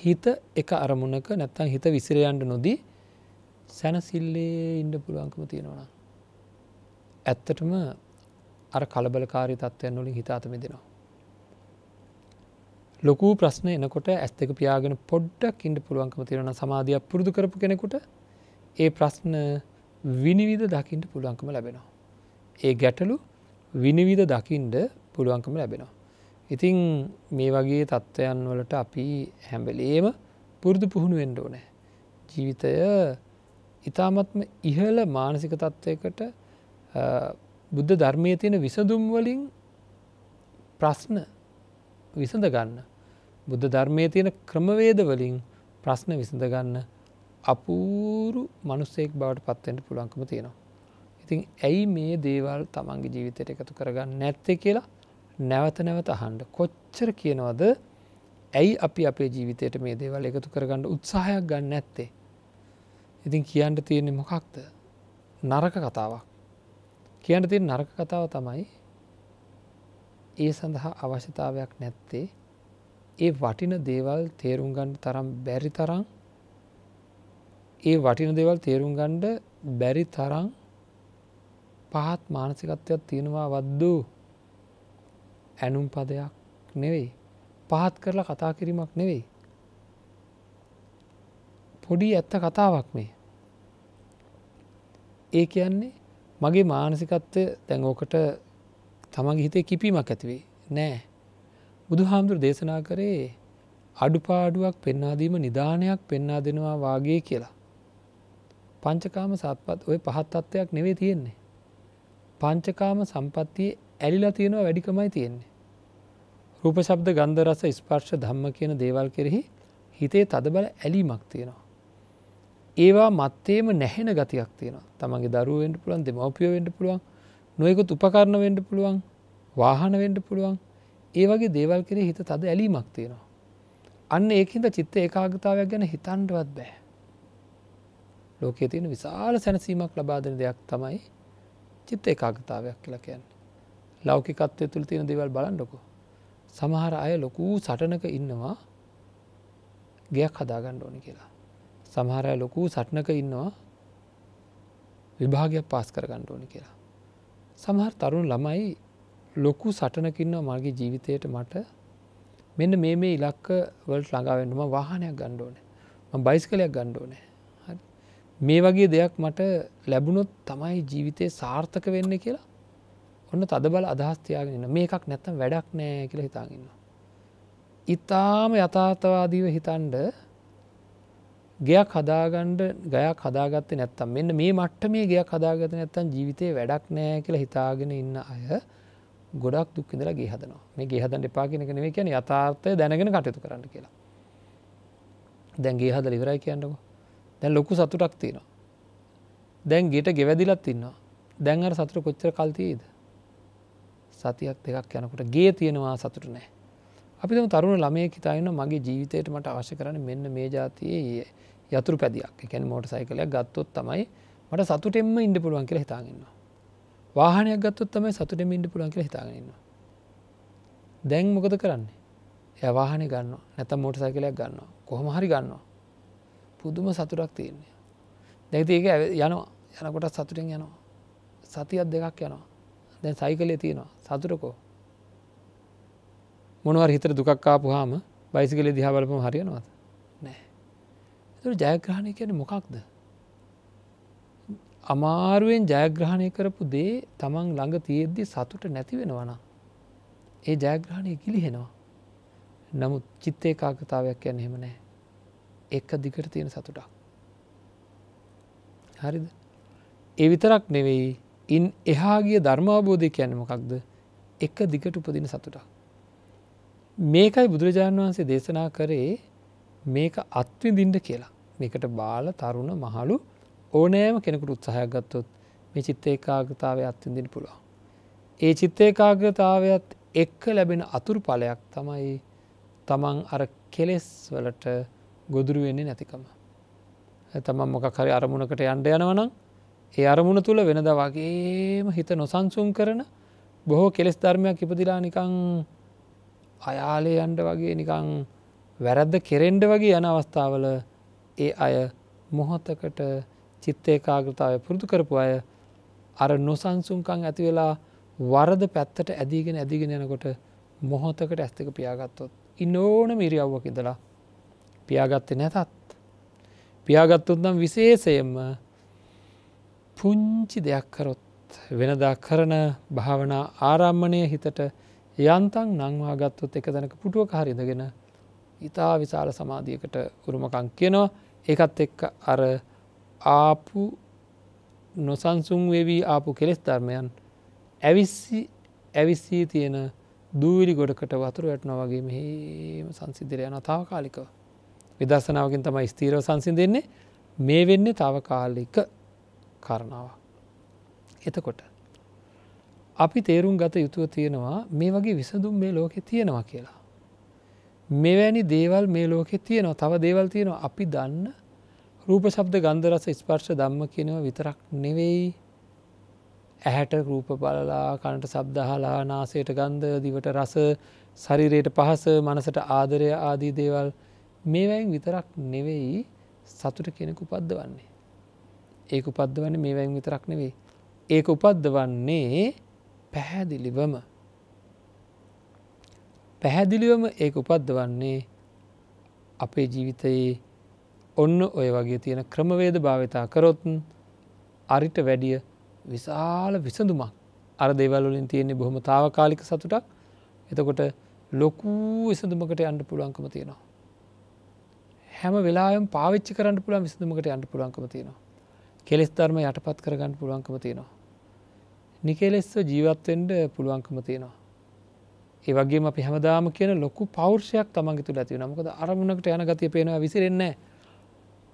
හිත එක අරමුණක නැත්තන් හිත විසිරයන්ට නොදී සැනසිල්ලේ ඉන්ඩ පුළුවන්කම තියෙනවනම්. ඇත්තටම අර කලබලකාරි තත්ත්වයන් වලින් හිතාත මෙදෙනවා. ලොකු ප්‍රශ්න එනකොට ඇස් දෙක පියාගෙන පොඩ්ඩක් ඉන්ඩ පුළුවන්කම තිරෙන සමාධයක් පුරුදු කරපු කෙනෙකුට ඒ ප්‍රශ්න විනිවිධ දකිින්ට පුළුවන්කම ලැබෙනවා. ඒ ගැටලු විනිවිධ දකිින්ඩ පුළුවන්කම ලැබෙනවා. ඉතිං මේ වගේ තත්ත්වයන් වලට අපි හැම්බෙලේම පුරුදු පුහුණු වෙන්ඩ ඕනෑ. ජීවිතය ඉතාමත්ම ඉහල මානසික තත්ත්වයකට බුද්ධ ධර්මය තියෙන විසඳුම් වලින් ප්‍රශ්න විසඳ ගන්න. බුද්ධ ධර්මය තියෙන ක්‍රමවේද වලින් ප්‍රශ්න විසඳ ගන්න අපූරු මනුස්සෙක් බවට පත්වෙන්ට පුළංකම තියෙනවා. ඉතින් ඇයි මේ දේවල් තමන්ගේ ජීවිතයට එකතු කරගන්න නැත්තේ කියලා නැවත නැවත අහන්ඩ කොච්චර කියනවද ඇයි අපි අපේ ජීවිතයට මේ දේවල් එකතු කරගන්න උත්සාහයක් ගන්න ඇත්තේ. ඉතින් කියන්න තියෙන්නේ මොකක්ද නරක කතාවක්. කියන්න තින් නරක කතාව තමයි ඒ සඳහා අවශ්‍යතාවයක් නැත්තේ ඒ වටින දේවල් තේරුම් ගණ්ඩ තරම් බැරි තරම් ඒ වටින දේවල් තේරුම් ගණ්ඩ බැරි තරම් පහත් මානසිකත්වයක් තියෙනවා වද්දූ ඇනුම් පදයක් නෙවෙයි පහත් කරලා කතා කිරීමක් නෙවෙයි පොඩි ඇත්ත කතාවක් මේ ඒ කියන්නේ මගේ මානසිකත්වය දැන් ඕකට තමන්ගේ හිතේ කිපීමක් ඇතිවේ නෑ බුදු හාමුදුර දේශනා කරේ අඩුපාඩුවක් පෙන්නාදීම නිධානයක් පෙන්නා දෙනවා වාගේ කියලා. පංචකාම සත්පත් ඔය පහත්තත්වයක් නෙවේ තියෙන්නේ. පංචකාම සම්පත්තියේ ඇලිලා තියෙනවා වැඩිකමයි තියෙන්නේ. රූප ශබ්ද ගන්ධරස ස්පර්ශ ධම්ම කියන දේවල් කෙරෙහි හිතේ තදබල ඇලීමක් තියෙනවා. ඒවා මත්තේම නැහෙන ගතියක් තියෙන තමන්ගේ දරුවෙන්ට පුළුවන් දෙමවපිය වෙන්ඩ පුළුවන් නොයකුත් උපකරණ වෙන්ඩ පුළුවන් වාහන වෙන්ඩ පුළුවන් ඒ වගේ දේවල් කෙරේ හිත තද ඇලීමක් තියෙනවා. අන්න ඒහින්ද චිත්ත ඒකාගතාවයක් ගැන හිතන්ඩවත් බෑ. ලෝකයේ තියෙන විශාල සැනසීමක් ලබාදන දෙයක් තමයි චිත්ත ඒකාගතාවයක් කියලා කියන්න. ලෞකිකත්වය තුළ තියෙන දේවල් බලන්ඩොකු. සමහර අය ලොකූ සටනක ඉන්නවා ගයක් හදාගණ්ඩ ඕනි කියලා. සමහරය ලොකූ සටනක ඉන්නවා විභාගයක් පාස් කරගන්න ඕනි කියලා. සමහර තරුණ ළමයි ලොකු සටනකින්නවා මගේ ජීවිතයට මට මෙන්න මේ මේ ඉලක්ක වලට ළඟාවෙන්ටම වාහනයක් ගණ්ඩෝනෑ බයිස්කලයක් ගණ්ඩෝනෑ මේ වගේ දෙයක් මට ලැබුණොත් තමයි ජීවිතය සාර්ථක වෙන්න කියලා ඔන්න තද බල අදහස්තියාගෙන මේ එකක් නැත්තම් වැඩක් නෑ කියලා හිතාගන්න. ඉතාම යථාතවාදීව හිතන්ඩ ගයක් හදාගණ්ඩ ගයක් හදාගත්ත නැත්තම් මෙන්න මේ මට්ට මේ ගයක් හදාගත නැත්තන් ජීවිතය වැඩක් නෑ කියලා හිතාගෙන ඉන්න අය ගොඩක් දුක්කිඳලා ගේහදනවා මේ ගේහදන් එපාගෙනක නෙවේ කියන යථාර්ථය දැනගෙන කටයුතු කරන්න කියලා. දැන්ගේ හද ලිවරයි කියන්නක දැන් ලොකු සතුටක් තියෙනවා. දැන් ගෙට ගෙවැදිලත් ඉන්නවා දැන් අර සතුට කොච්චර කල්තියේද. සතියක් දෙකක් යනකොට ගේ තියෙනවා සතුට නෑ. අපිම තරුණ ළමය හිතායන්න මගේ ජීවිතයට මට අවශ්‍ය කරන මෙන්න මේ ජාතියේ යතුරු පැදියක් එකැන මෝට සයිකලයක් ගත්තොත් තමයි මට සතුටෙන්ම ඉන්ඩ පුළුවන් කියල හිතාගන්නවා. වාහනයක් ගත්තොත් තමයි සතුටෙම ඉන්ඩ පුළුවන් කියල හිතාගන්නවා. දැන් මොකද කරන්නේ එය වාහනය ගන්න නැත මෝට සයිකලයක් ගන්නවා කොහොම හරි ගන්නවා. පුදුම සතුරක් තියන්නේ. දැති ඒක යනවා යනකොට සතුටෙන් යනවා. සතියත් දෙකක් යනවා. දැන් සයිකලේ තියෙනවා සතුරකෝ. මොනවර හිතර දුකක්කාපු හාම බයිසිකලේ දිහා බලපම හරියනවාද. තුර ජයග්‍රහණය කියන මොකක්ද. අමාරුවෙන් ජයග්‍රහණය කරපු දේ තමන් ළඟ තියෙද්දි සතුට නැතිවෙනවන. ඒ ජයග්‍රහණය කිලිහෙනවා. නමුත් චිත්තේ කාකතාවයක් යැන හෙම නෑ. එක්ක දිකට තියෙන සතුටක්. හරිද. ඒ විතරක් නෙවෙයි ඉන් එහාගිය ධර්මාබෝධය කියන්න මොකක්ද එක දිකට උපදින සතුටක්. මේකයි බුදුරජාණන් වහන්සේ දේශනා කරේ මේක අත්විඳින්ට කියලා මේකට බාල තරුණ මහලු ඕනෑම කෙනෙකුට උත්සාහයක් ගත්තොත් මේ චිත්තේ කාගතාවය අත්විඳින් පුළුවන්. ඒ චිත්තේ කාගතාවත් එක්ක ලැබෙන අතුරු පලයක් තමයි තමන් අර කෙලෙස් වලට ගොදුරු වෙන්නේ නැතිකම. තමන් මොකක් හරි අරමුණකට යන්ඩ යනවනම් ඒ අරමුණ තුළ වෙනද වගේම හිත නොසන්සුම් කරන බොහෝ කෙලෙස් ධර්මයක් ඉපදිලා නිකං අයාලේ යන්ඩ වගේ නිකං වැරද්ද කෙරෙන්ඩ වගේ යන අවස්ථාවල ඒ අය මොහොතකට චිත්තේ කාග්‍රතාව පුරුදු කරපු අය අර නොසන්සුන්කං ඇති වෙලා වරද පැත්තට ඇදිගෙන ඇදිගෙන යනකොට මොහොතකට ඇස්තක පියාගත්තොත්. ඉන්න ඕන මිරියව්වක් ඉදලා පියාගත්තෙ නැතත්. පියාගත්තුත් නම් විශේෂයෙන්ම පුංචි දෙයක් කරොත් වෙනදා කරන භාවනා ආරම්මණය හිතට යන්තන් නංවාගත්තොත් එක දැනක පුටුවක හරිදගෙන ඉතා විශාල සමාධියකට උරුමකං කියනවා ඒකත් එක්ක අර ආපු නොසන්සුන් වෙවී ආපු කෙලෙස් ධර්මයන් ඇවිස්සි ඇවිස්සී තියෙන දූවිලි ගොඩකට වතුර වැටන වගේ මෙහම සංසිදිරය යන තාවකාලිකව. විදර්ශනාවකින් තමයි ස්තීරව සංසිදෙන්නේ මේ වෙන්නේ තාවකාලික කරණාවක්. එතකොට. අපි තේරුම් ගත යුතුව තියෙනවා මේ වගේ විසඳුම් මේ ලෝකෙ තියෙනවා කියලා. මෙවැනි දේවල් මේ ලෝකෙ තියෙනවා තව දේවල් තියෙනවා අපි දන්න රූප සබ්ද ගන්ධරස ස්පර්ශ දම්ම කියනව විතරක් නෙවෙයි ඇහැට රූප බලලා කණට සබ්දහලා නාසයට ගන්ධ දිවට රස ශරිරයට පහස මනසට ආදරය ආදී දේවල් මේවැයින් විතරක් නෙවෙයි සතුට කෙනෙකු උපද්ද වන්නේ. ඒක උපද්ද වන්නේ මේවැයින් විතරක් නෙවෙයි. ඒක උපද්ද වන්නේ පැහැදිලිවම පැහැදිලිවම ඒක උපද්දවන්නේ අපේ ජීවිතයේ ඔන්න ඔය වගේ තියෙන ක්‍රමවේද භාවිතා කරොත්න් අරිට වැඩිය විශාල විසඳුමක් අර දෙවල්ලින් තියෙන්නේ බොහොම තාවකාලික සතුටක් එතකොට ලොකු විසඳමකට අන්ඩ පුළුවන්කම තියෙනවා. හැම වෙලාම පාවිච්චි කරන්න පුළන් විසඳමකට අන්ඩ පුළුවන්කම තියෙනවා. කෙලෙස් ධර්ම යටපත් කරගන්න පුළුවන්කම තියෙනවා. නිකෙලෙස්ව ජීවත්වෙන්ට පුළුවන්කම තියෙනවා. ඒවගේ අපි හැමදාම කියන ලොකු පෞර්ෂයක් තමන්ග තුළ ඇතිව නමකද අරමුණකට යන ගතිය පේනවා විසිරෙන්නේ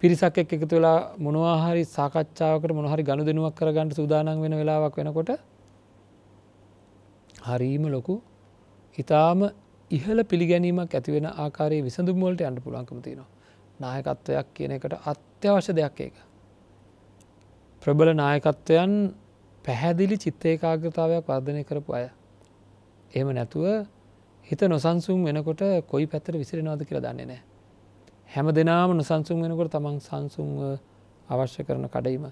පිරිසක් එක් එකතු වෙලා මොනවාහරි සාකච්ඡාවකට මොනහරි ගණු දෙනුවක් කරගන්නට සූදානන් වෙන වෙලාවක් වෙනකොට හරීම ලොකු ඉතාම ඉහල පිළිගැනීමක් ඇතිවෙන ආකාරයේ විසඳුම්වලට අන්ට පුලන්කම තියෙනවා. නායකත්වයක් කියන එකට අත්‍යවශ්‍ය දෙයක් ඒක. ප්‍රබල නායකත්වයන් පැහැදිලි චිත්ත ඒකාග්‍රතාවයක් වර්ධනය කරපු අය එම නැතුව හිත නොසන්සුම් වෙනකොට කොයි පැතර විසිරෙනවාද කියලා දන්නේ නෑ. හැම දෙනාම නොසන්සුම් වෙනකොට තමන් සංසුම්ව අවශ්‍ය කරන කඩයිම.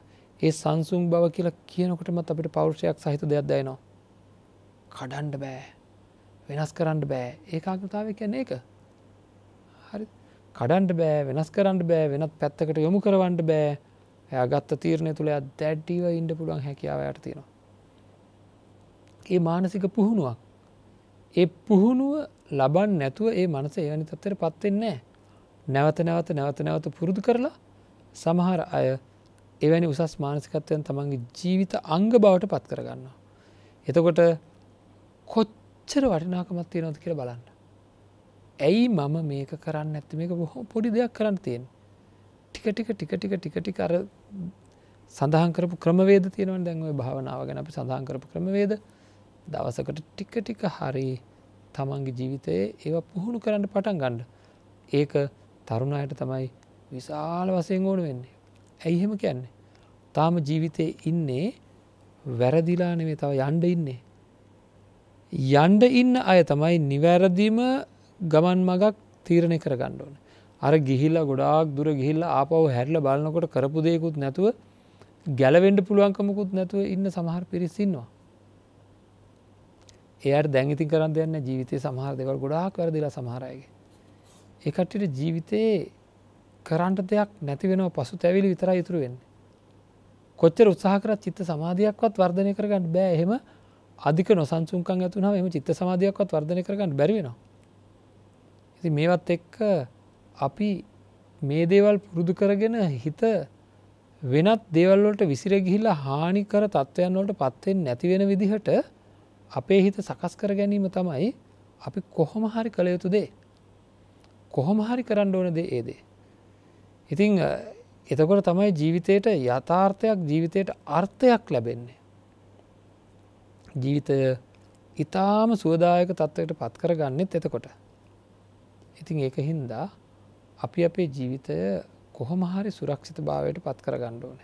ඒ සංසුම් බව කියලා කියනකොටමත් අපිට පෞරුෂයක් සහිත දෙයක් දැයනවා. කඩන්ඩ බෑ වෙනස් කරන්න බෑ ඒකාගතාව කියන්නේ එක. හරි කඩන්ඩ බෑ වෙනස් කරන්න බෑ වෙනත් පැත්තකට යොමු කරවන්නට බෑ ඇගත්ත තීරණය තුළ දැඩ්ඩීව ඉන්ඩ පුළුවන් හැකියාවයට තියෙනවා. ඒ මානසික පුහුණුවක් ඒ පුහුණුව ලබන් නැතුව ඒ මනස ඒවැනි තත්තර පත්වෙෙන්නේ නැවත නැවත නැවත නැවත පුරුදු කරලා සමහර අය එවැනි උසස් මානසිකත්වයන් තමන්ගේ ජීවිත අංග බවට පත් කරගන්න. එතකොට කොච්චර වටිනාකමත් තියෙනොද කියර බලන්න. ඇයි මම මේක කරන්න ඇත්ත මේක බොහෝ පොඩි දෙයක් කරන්න තියෙන් ටික ටික ටික ටික ටික ටික අර සඳහන් කරපු ක්‍රමවේද තියෙනවන් දැන්ව භාවනාව ගැන අපි සඳහන් කරපු ක්‍රමවේද දවසකට ටික ටික හරි තමන්ගේ ජීවිතයේ ඒව පුහුණු කරන්න පටන් ගණ්ඩ. ඒක තරුණයට තමයි විශාල වසයෙන් ඕන වෙන්නේ. ඇයිහෙම කියන්නේ. තාම ජීවිතය ඉන්නේ වැරදිලානවේ තව යන්ඩ ඉන්නේ. යන්ඩ ඉන්න අය තමයි නිවැරදිම ගමන් මගක් තීරණය කර ගණ්ඩෝන. අර ගිහිල්ල ගොඩාක් දුර ගිහිල්ල ආපව හැරල බලනකොට කරපු දෙයකුත් නැතුව ගැලවෙන්ඩ පුළුවන්කමකුත් නැතුව ඉන්න සමහර පිරිසින්නවා. එයට දැංගිතින් කරන්න දෙන්න ජීවිතය සමහර දෙවල් ගොඩාක් වැරදිලා සමහරයගේ. එකට්ට ජීවිතයේ කරන්ට දෙයක් නැතිවෙන පසු තැවිලි විතර ඉතුරුවෙන්න. කොච්චර උත්සාහකරත් චිත්ත සමාධයක්වත් වර්ධනය කරගන්න බෑ එහෙම අධික නොසංසුන්කන් ඇතුන එම චිත්ත සමාධයක්වත් වර්ධනය කරගන්න බැරිවෙනවා. ඇති මේවත් එක්ක අපි මේ දේවල් පුරුදු කරගෙන හිත වෙනත් දේවල්වලට විසිර ගිහිල්ලා හානිකර තත්ත්වයන් වලට පත්වෙන් නැතිවෙන විදිහට අපේ හිත සකස් කර ගැනීම තමයි අපි කොහොම හරි කළ යුතු දේ. කොහොම හරි කරන්න ඕන දේ ඒදේ. ඉතිං එතකොට තමයි ජීවිතයට යථාර්ථයක් ජීවිතයට අර්ථයක් ලැබෙන්නේ. ජීවිතය ඉතාම සුවදායක තත්ත්වයට පත් කර ගන්නෙත් එතකොට. ඉතිං ඒක හින්දා අපි අපේ ජීවිතය කොහොම හරි සුරක්ෂිත භාවයට පත් කර ගණ්ඩ ඕන.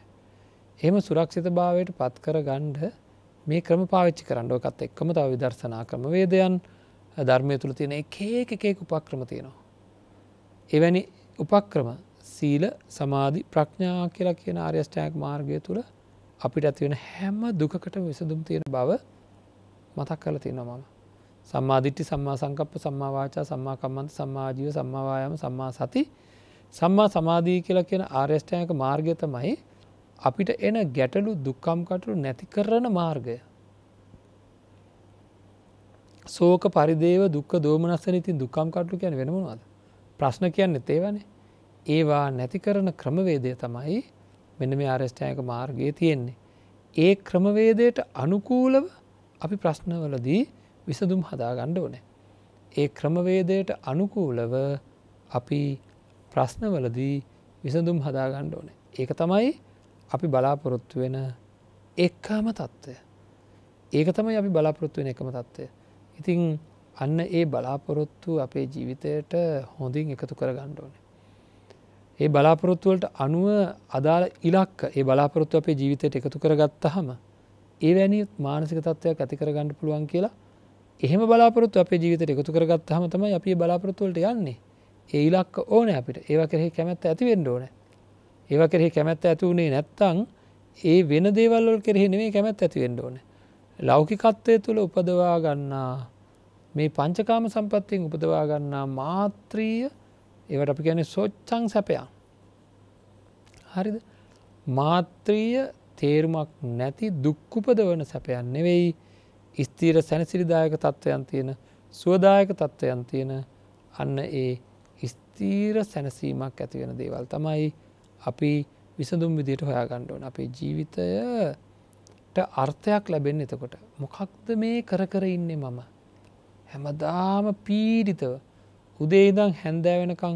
එම සුරක්ෂිත භාවයට පත් කර ගණ්ඩ මේ ක්‍රම පාවිච්චි කරන්න ඕකත් එක්කම තව විදර්ශනා ක්‍රම වේදයන් ධර්මය තුළ තියෙන එකේක එකේක උපක්‍රම තියෙනවා. එවැනි උපක්‍රම සීල සමාධි ප්‍රඥා කියලා කියන ආර්යෂ්ටයක් මාර්ගය තුළ අපිට ඇතිවෙන හැම දුකට විසඳුම් තියෙන බව මතක් කල තියෙනවා මම. සම්මාධිට්ටි සම්මා සංකප්ප සම්මාවාචා සම්මාකම්මන්ත සම්මාජීව සම්මාවායම සම්මා සති සම්මා සමාධී කියලා කියන ආර්යෂ්ටයක මාර්ගය තමයි අපිට එන ගැටලු දුක්කම්කටු නැති කරන මාර්ගය. සෝක පරිදේව දුක් දෝමනස්සන ඉතින් දුකම්කටු කියන වෙනමුණවාද. ප්‍රශ්න කියන්න තේවනේ ඒවා නැති කරන ක්‍රමවේදය තමයි මෙන මේ ආරෂ්ඨායක මාර්ගය තියෙන්නේ. ඒ ක්‍රමවේදයට අනුකූලව අපි ප්‍රශ්නවලදී විසඳුම් හදාගණ්ඩ ඕනේ. ඒ ක්‍රමවේදයට අනුකූලව අපි ප්‍රශ්නවලදී විසඳුම් හදාගණ්ඩ ඕනේ. ඒක තමයි අපි බලාපොරොත්තු වෙන එකම තත්ත්වය. ඒක තමයි අපි බලාපොරොත්තු වෙන එකම තත්ත්වය. ඉතිං අන්න ඒ බලාපොරොත්තු අපේ ජීවිතයට හොඳින් එකතු කර ගණ්ඩෝන. ඒ බලාපොරොත්තුවලට අනුව අදාළ ඉලක්ක ඒ බලාපොරොත්තු අපේ ජීවිතයට එකතු කර ගත්තහම ඒවැනි මානසික තත්ත්වයක් ඇති කර ගණඩ පුළුවන් කියලා එහෙම බලාපොරොත්තු අපේ ජීවිතයට එකතු කරගත් හම තමයි අපි බලාපොරොත්තුවලට යන්නේ ඒ ඉලක්ක ඕන අපිට ඒව කරෙහි කැමැත්ත ඇතිවෙන්න ඕනෑ ඒව කෙරෙහි කැමැත්ත ඇති වුණේ නැත්තං ඒ වෙන දේවල්වල් කෙරෙහි නෙවේ කැමැත් ඇතිවෙන්න ඕන. ලෞකිකත්වය තුළ උපදවා ගන්නා මේ පංචකාම සම්පත්තියෙන් උපදවා ගන්නා මාත්‍රීය ඒවට අපි ගැන සොච්චං සැපයා. හරිද මාත්‍රීය තේරුමක් නැති දුක්කුපදවන සැපයන් නෙවෙයි ස්තීර සැනසිරිදායක තත්ත්වයන් තියෙන සුවදායක තත්ත්වයන් තියෙන අන්න ඒ ස්තීර සැනසීමක් ඇතිවෙන දේවල් තමයි අපි විසඳුම් විදියට හොයාගණ්ඩුවන් අපේ ජීවිතයට අර්ථයක් ලැබෙන් එතකොට මොකක්ද මේ කර කර ඉන්නේ මම හැමදාම පීඩිතව උදේදං හැන්දෑ වෙනකං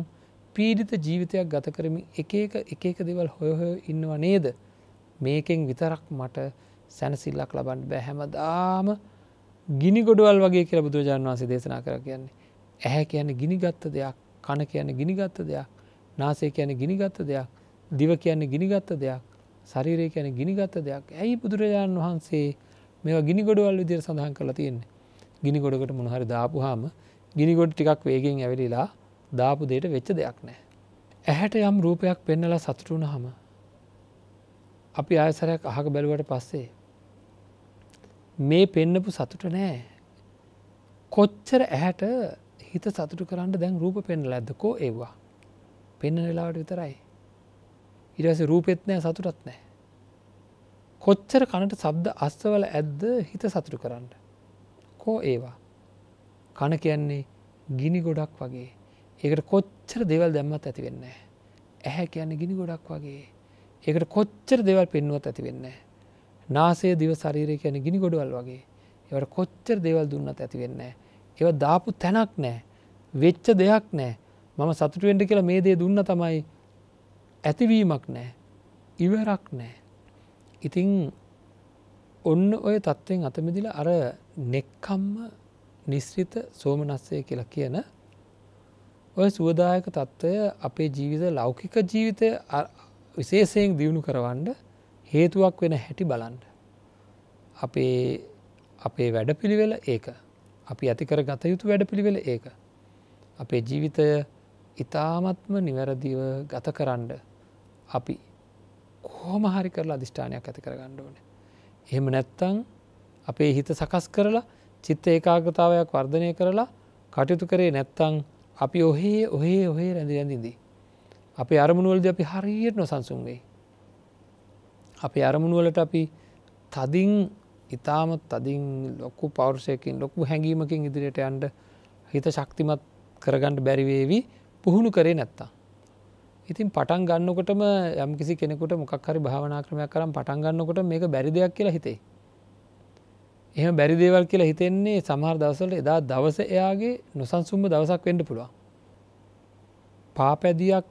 පීඩිත ජීවිතයක් ගත කරමින් එක එක එක එක දෙවල් හොයහොය ඉන්නවා නේද මේකෙන් විතරක් මට සැනසිල්ලක් ලබන්ට බෑ හැමදාම ගිනි ගොඩවල් වගේ කියල බුදුරජාන් වන්සේ දේශනා කර කියන්නේ ඇහැ කියන ගිනිගත්ත දෙයක් කණ කියන ගිනිගත්ත දෙයක් නාසේ කියන ගිනිගත්ත දෙයක් දිව කියන්නේ ගිනිගත්ත දෙයක් ශරීරය කියන ගිනිගත්ත දෙයක් ඇයි බුදුරජාණන් වහන්සේ මේ ගිනිගොඩවල් විදිර සඳහන් කරලා තියෙන්නේ. ගිනිගොඩකට මොනහරි දාපුහාම ගිනිගොඩ ටිකක් වේගෙන් ඇවිලිලා දාපු දෙයට වෙච්ච දෙයක් නෑ. ඇහැට යම් රූපයක් පෙන්නලා සතුටුුණ හම. අපි ආයසරයක් අහක බැලුවට පස්සේ. මේ පෙන්නපු සතුට නෑ. කොච්චර ඇහැට හිත සතුටු කරන්න දැන් රූප පෙන්න ලැද්දකෝ ඒවා. පෙන්න වෙලාවට විතරයි. ඉරස රූපෙත් නෑ සතුටත් නෑ. කොච්චර කනට සබ්ද අස්සවල ඇද්ද හිත සතුටු කරන්න. කෝ ඒවා. කන කියන්නේ ගිනි ගොඩක් වගේ. ඒකට කොච්චර දෙවල් දැම්මත් ඇති වෙන්න. ඇහැ කියන්නේ ගිනි ගොඩක් වගේ. ඒකට කොච්චර දෙවල් පෙන්නුවත් ඇති වෙන්න. නාසේ දිව ශරීරය කියන ගිනි ගොඩවල් වගේ. ඒවට කොච්චර දෙවල් දුන්නත් ඇති වෙන්න. ඒව දාපු තැනක් නෑ. වෙච්ච දෙයක් නෑ මම සතුටුවෙන්ට කියලා මේ දේ දුන්න තමයි ඇතිවීමක් නෑ ඉවරක් නෑ ඉතිං ඔන්න ඔය තත්ත්වෙන් අතමිදිල අර නෙක්කම්ම නිස්්‍රිත සෝමනස්සය කියලා කියන ඔය සුවදායක තත්ත්වය අපේ ජීවිත ලෞකික ජීවිතය විශේෂයෙන් දියුණු කරවන්ඩ හේතුවක් වෙන හැටි බලන්ඩ. අපේ අපේ වැඩ පිළිවෙල ඒක අපි ඇතිකර ගත යුතු වැඩ පිළිවෙල ඒක. අපේ ජීවිතය ඉතාමත්ම නිවැරදිව ගත කරන්න අපි කෝම හරි කරලා අධිෂ්ඨානයක් ඇති කර ගණ්ඩ ඕන. එහෙම නැත්තං අපේ හිත සකස් කරලා චිත්ත ඒකාගතාවයක් වර්ධනය කරලා කටයුතු කරේ නැත්තං අපි ඔහේ ඔහේ ඔහේ රැඳි රැඳිදී. අපේ අරමුණුවලද අපි හරියට නොසන්සුන් වෙයි. අපේ අරමුණුවලට අපි තදින් ඉතාමත් තදින් ලොක්කු පෞර්ෂයකින් ලොක්කු හැඟීමකින් ඉදිරියට අන්ඩ හිත ශක්තිමත් කරගන්නට බැරිවේවි පුහුණු කරේ නැත්තා. ඉතින් පටන් ගන්නකොටම යම් කිසි කෙනෙකුට මොකක් හරි භාවනා ක්‍රමයක් කරම් පටන් ගන්නකොට මේක බැරි දෙයක් කියලා හිතේ. එහෙම බැරි දේවල් කියලා හිතෙන්නේ සමහර දවසට එදා දවස එයාගේ නොසන්සුම්ම දවසක් වෙන්න පුළුවන්. පාපැදියක්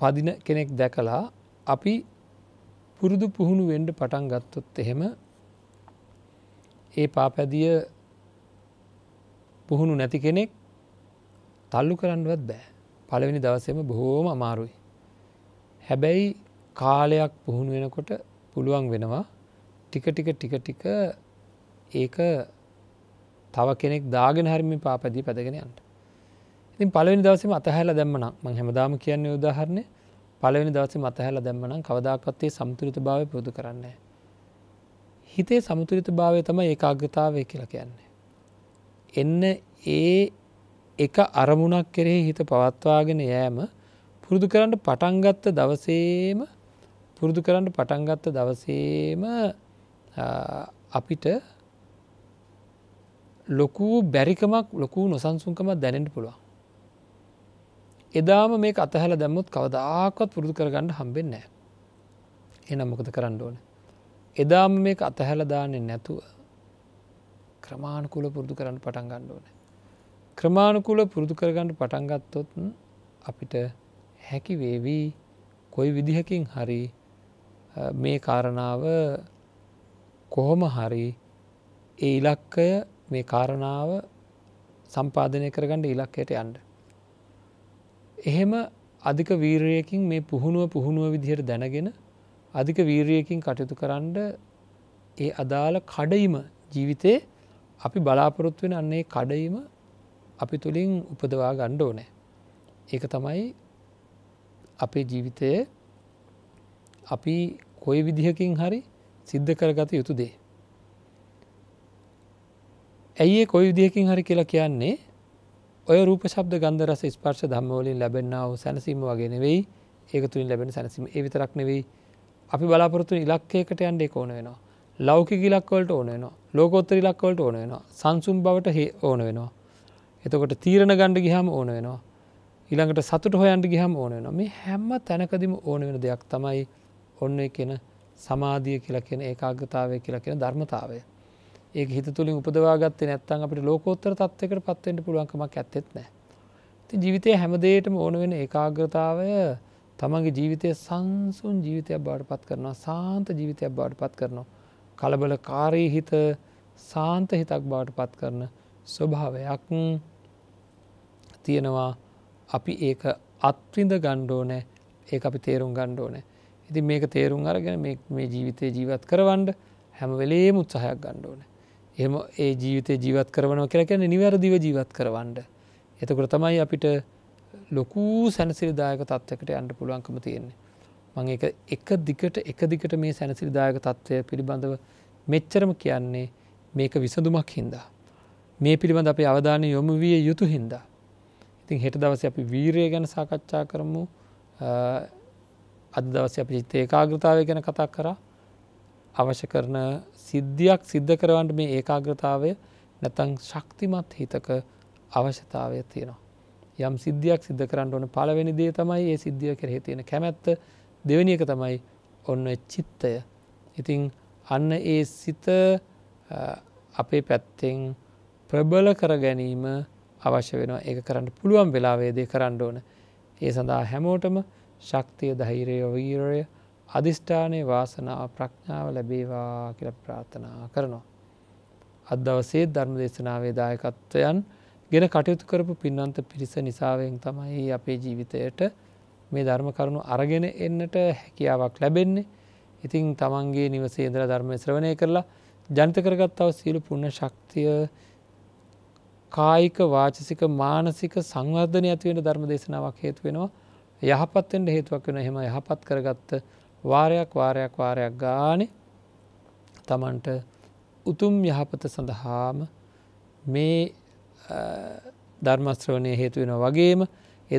පදින කෙනෙක් දැකලා අපි පුරුදු පුහුණු වෙන්ඩ පටන් ගත්තොත් එහෙම ඒ පාපැදිය පුහුණු නැති කෙනෙක් තල්ලු කරන්නවත් බෑ. පළවෙනි දවසම බොහෝම අමාරුයි. හැබැයි කාලයක් පුහුණු වෙනකොට පුළුවන් වෙනවා ටික ටික ටික ටික ඒක තව කෙනෙක් දාගෙන හරිමි පාපදී පැදගෙනයන්ට. ඉතින් පලවෙනි දවසම අතහැල දැම්මන මං හැමදාම කියන්න යෝදාහරණය පලවෙනි දවස මතහැල දැම්මනම් කවදාකත්තේ සමුතුරිත භාවය පුරුදු කරන්නේ. හිතේ සමුතුරිත භාවය තම ඒ අග්‍රතාවය කියලා කියන්නේ. එන්න ඒ එක අරමුණක් කෙරෙහි හිත පවත්වාගෙන යෑම පුරුදු කරන්න පටන්ගත්ත දවසේම පුරුදු කරන්න පටන්ගත්ත දවසේම අපිට ලොකු බැරිකමක් ලොකු නොසන්සුන්කමක් දැනෙන්ට පුළුවන්. එදාම මේ අතහැල දැම්මුත් කවදාකත් පුරුදු කරගන්න හම්බෙන් නෑ. එනම් මොකද කරන්න ඕන. එදාම මේ අතහැල දානෙ නැතුව ක්‍රමාණකුල පුරුදු කරන්න පටන් ගන්න ඕනෑ. ක්‍රමාණුකුල පුරුදු කරගන්නට පටන්ගත්තොත් අපිට හැකිවේවී කොයි විදිහකින් හරි මේ කාරණාව කොහොම හරි ඒ ඉලක්කය මේ කාරණාව සම්පාධනය කරගන්න ඉලක්කයට යන්ඩ. එහෙම අධික වීරයකින් මේ පුහුණුව පුහුණුව විදිහයට දැනගෙන අධික වීරයකින් කටයුතු කරන්න ඒ අදාළ කඩයිම ජීවිතයේ අපි බලාපොරොත්වෙන අන්නේ කඩයිම අපි තුළින් උපදවා ගණ්ඩ ඕනෑ. ඒක තමයි අපේ ජීවිතය අපි කොයි විදිහකින් හරි සිද්ධ කරගත යුතු දේ. ඇයි කොයි විදිහකින් හරි කියලා කියන්නේ ඔය රූප ශබ්ද ගන්දරස ස්පර්ශ ධම්මවලින් ලැබෙන්න්නාව සැනසීම වගේ නෙවෙයි ඒක තුළින් ලැබෙන සැනසීම ඒ විතරක් නෙවෙයි අපි බලාපොරොත්තු ඉලක්කයකට යන්ඩේ ඕන වෙනවා ලෞකික ඉලක්වලට ඕන වෙනවා ලෝකෝත්තර ඉලක්වලට ඕන වෙනවා සංසුම් බවට ඕන වෙනවා එතකොට තීරණ ගණ්ඩ ගිහම ඕන වෙනවා ඉළඟට සතුට හොයන්ට ගිහම ඕන වෙන මේ හැම්ම තැනකදිම ඕන වෙන දෙයක් තමයි ඔන්න කෙන සමාධිය කියලා කියෙන ඒකාගතාවය කියලා කියෙන ධර්මතාවය ඒ හිත තුළින් උපදවාගත්තේ නැත්තන් අපට ලෝකෝත්තර තත්වකට පත්වෙන්ට පුළුවන්කමක් ඇත්තෙත් නෑ ති ජීවිතය හැමදේටම ඕන වෙන ඒකාග්‍රතාවය තමන්ගේ ජීවිතය සංසුන් ජීවිතයක් බාට පත් කරනවා සාන්ත ජීවිතයක් බාට පත් කරනවා කලබල කාරී හිත සාන්ත හිතක් බාට පත් කරන ස්වභාවයක් තියෙනවා අපි ඒක අත්විඳ ගණ්ඩෝනෑ ඒ අපි තේරුම් ගණ්ඩෝනෑ ඉති මේක තේරුම් අරගෙන මේ ජීවිතය ජීවත් කරවන්ඩ හැමවෙලේ මුත්සාහයක් ගණ්ඩෝන එම ඒ ජීවිතය ජීවත් කරවනව කරකැන නිවැරදිව ජීවත් කරවන්ඩ එතකොට තමයි අපිට ලොකු සැනසිරිදායක තත්වකට අන්ඩ පුළුවන්කම තියෙන්නේ මං එක එක දිකට එක දිකට මේ සැනසිරිදායක තත්ත්වය පිළිබඳව මෙච්චරම කියන්නේ මේක විසඳුමක් හින්දා මේ පිළිබඳ අපේ අවධානය යොමු විය යුතු හින්දා ඉතින් හෙට දවස අපි වීරය ගැන සාකච්ඡා කරමු අද දවස අපි චිත්තේ ඒකාග්‍රතාවය ගැන කතා කර අවශ්‍ය කරන සිද්ධියක් සිද්ධ කරවන්ට මේ ඒකාග්‍රතාවය නැතං ශක්තිමත් හිතක අවශ්‍යතාවය තියෙනවා. යම් සිද්ධියක් සිද්ධ කරන්න ඕන පලවෙනි දේ තමයි ඒ සිද්ධිය කරෙහි තියෙන කැමැත්ත දෙවනියක තමයි ඔන්න චිත්තය. ඉතිං අන්න ඒ සිත අපේ පැත්තෙන් ප්‍රබල කර ගැනීම අවශ්‍ය වෙනවා ඒ කරන්න පුළුවන් වෙලාවේදේ කරන්න ඕන ඒ සඳහා හැමෝටම ශක්තිය දහිරය වීරය අධිෂ්ඨානය වාසනාව ප්‍රඥාව ලැබේවා කියල ප්‍රාථනා කරනවා. අදවසේ ධර්ම දේශනාවේ දායකත්වයන් ගෙන කටයුතු කරපු පින්නන්ත පිරිස නිසාවෙන් තමයි අපේ ජීවිතයට මේ ධර්ම කරුණු අරගෙන එන්නට හැකියාවක් ලැබෙන්නේ ඉතිං තමන්ගේ නිවසේ ඉදර ධර්මය ශ්‍රවණය කරලා ජනිත කරගත් අව සීලු පුුණ ශක්තිය කායික වාචසික මානසික සංවර්ධන ඇතිවෙන ධර්ම දේශනාවක් හේතු වෙනවා යහපත්වෙන්ට හේතුවක් වෙන හෙම යහපත් කරගත්ත වාරයක් වාරයක් වාරයක් ගානෙ තමන්ට උතුම් යහපත සඳහාම මේ ධර්මස්ත්‍රවණය හේතුවෙන වගේම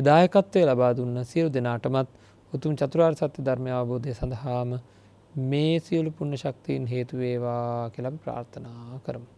එදායකත්වය ලබා දුන්න සියලු දෙනාටමත් උතුම් චතුරාර් සත්‍ය ධර්මය අවබෝධය සඳහාම මේ සියලු පුුණ ශක්තිීන් හේතුවේවා කෙලම් ප්‍රාර්ථනා කරමු.